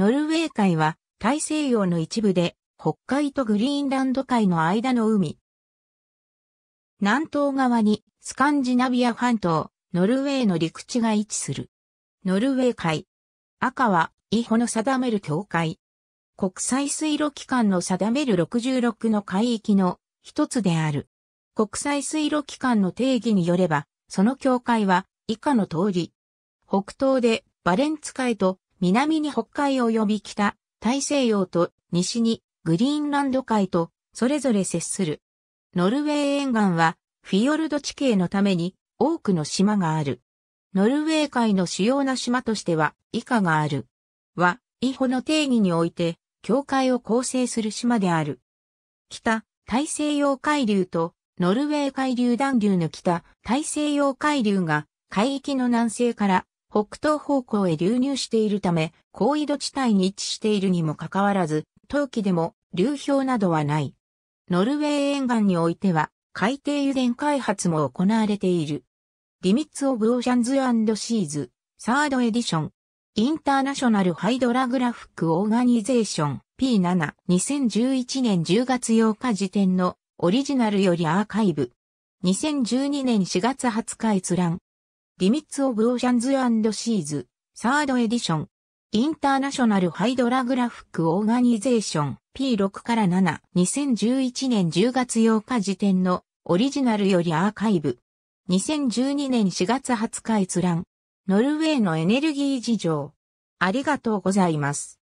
ノルウェー海は大西洋の一部で北海とグリーンランド海の間の海。南東側にスカンジナビア半島、ノルウェーの陸地が位置する。ノルウェー海。赤は、イホの定める境界。国際水路機関の定める66の海域の一つである。国際水路機関の定義によれば、その境界は以下の通り。北東でバレンツ海と南に北海及び北、大西洋と西にグリーンランド海とそれぞれ接する。ノルウェー沿岸はフィヨルド地形のために多くの島がある。ノルウェー海の主要な島としては以下がある。は、イホの定義において、境界を構成する島である。北、大西洋海流とノルウェー海流暖流の北、大西洋海流が海域の南西から北東方向へ流入しているため、高緯度地帯に位置しているにもかかわらず、冬季でも流氷などはない。ノルウェー沿岸においては、海底油田開発も行われている。リミッツ・オブ・オーシャンズ・シーズ、サードエディション、インターナショナル・ハイドラグラフック・オーガニゼーション、P7、2011年10月8日時点のオリジナルよりアーカイブ。2012年4月20日閲覧。リミッツ・オブ・オーシャンズ・シーズ、サードエディション、インターナショナル・ハイドラグラフック・オーガニゼーション、P6 から7、2011年10月8日時点のオリジナルよりアーカイブ。2012年4月20日閲覧。ノルウェーのエネルギー事情。ありがとうございます。